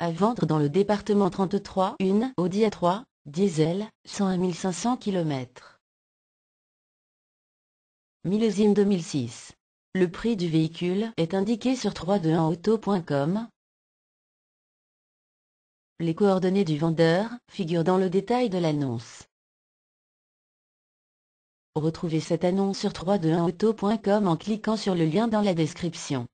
À vendre dans le département 33 une Audi A3, diesel, 101 500 km. Millésime 2006. Le prix du véhicule est indiqué sur 321auto.com. Les coordonnées du vendeur figurent dans le détail de l'annonce. Retrouvez cette annonce sur 321auto.com en cliquant sur le lien dans la description.